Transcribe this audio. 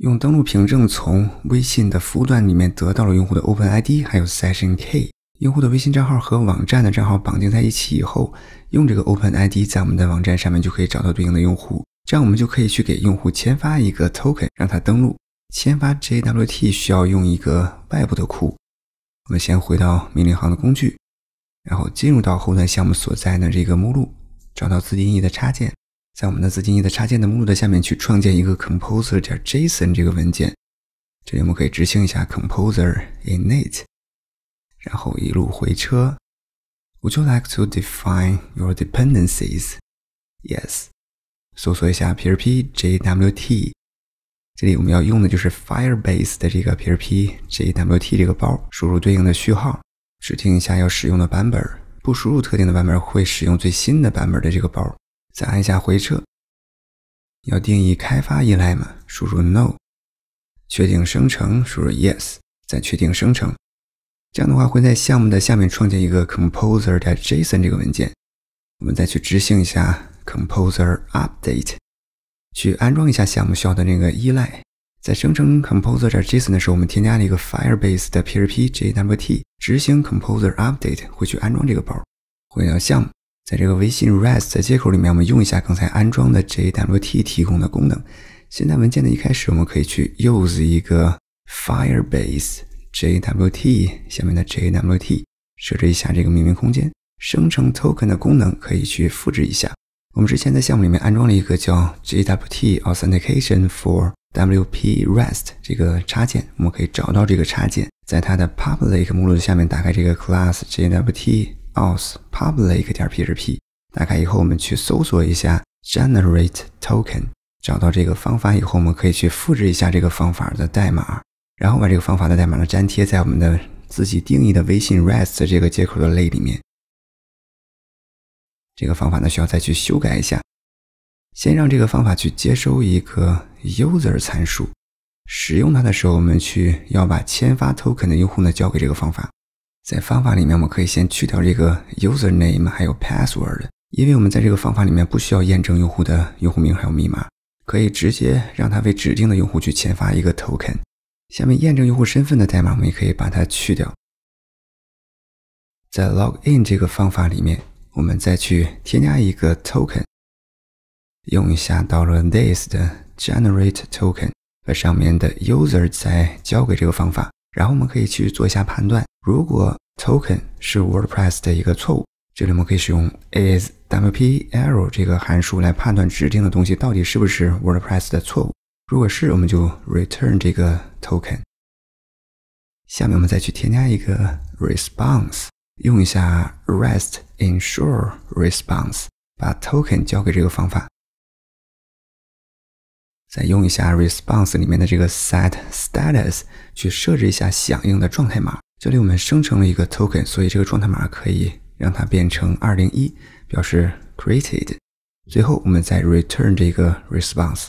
用登录凭证从微信的服务端里面得到了用户的 Open ID，还有 Session Key。用户的微信账号和网站的账号绑定在一起以后，用这个 Open ID 在我们的网站上面就可以找到对应的用户，这样我们就可以去给用户签发一个 Token，让他登录。签发 JWT 需要用一个外部的库。我们先回到命令行的工具，然后进入到后端项目所在的这个目录，找到自定义的插件。在我们的资金义的插件的目录的下面去创建一个 composer. 点 json 这个文件，这里我们可以执行一下 composer init，然后一路回车。Would you like to define your dependencies? Yes。搜索一下 php-jwt，这里我们要用的就是 Firebase 的这个 php-jwt 这个包，输入对应的序号，指定一下要使用的版本，不输入特定的版本会使用最新的版本的这个包。再按下回车。要定义开发依赖吗？输入 no。确定生成，输入 yes。再确定生成。这样的话会在项目的下面创建一个 composer.json 这个文件。我们再去执行一下 composer update，去安装一下项目需要的那个依赖。在生成 composer.json 的时候，我们添加了一个 firebase 的 p h p j u t 执行 composer update 会去安装这个包。回到项目。在这个微信 REST 的接口里面，我们用一下刚才安装的 JWT 提供的功能。现在文件的一开始，我们可以去 use 一个 Firebase JWT 下面的 JWT 设置一下这个命名空间，生成 token 的功能可以去复制一下。我们之前在项目里面安装了一个叫 JWT Authentication for WP REST 这个插件，我们可以找到这个插件，在它的 public 目录下面打开这个 class JWT。a u s public 点 p h p 打开以后，我们去搜索一下 generate token，找到这个方法以后，我们可以去复制一下这个方法的代码，然后把这个方法的代码呢粘贴在我们的自己定义的微信 rest 这个接口的类里面。这个方法呢需要再去修改一下，先让这个方法去接收一个 user 参数，使用它的时候，我们去要把签发 token 的用户呢交给这个方法。在方法里面，我们可以先去掉这个 username 还有 password，因为我们在这个方法里面不需要验证用户的用户名还有密码，可以直接让他为指定的用户去签发一个 token。下面验证用户身份的代码，我们也可以把它去掉。在 log in 这个方法里面，我们再去添加一个 token，用一下到了 this 的 generate token，把上面的 user 再交给这个方法。然后我们可以去做一下判断，如果 token 是 WordPress 的一个错误，这里我们可以使用 is_wp_error 这个函数来判断指定的东西到底是不是 WordPress 的错误。如果是，我们就 return 这个 token。下面我们再去添加一个 response，用一下 rest ensure response，把 token 交给这个方法。再用一下 response 里面的这个 set status 去设置一下响应的状态码。这里我们生成了一个 token，所以这个状态码可以让它变成201，表示 created。最后我们再 return 这个 response。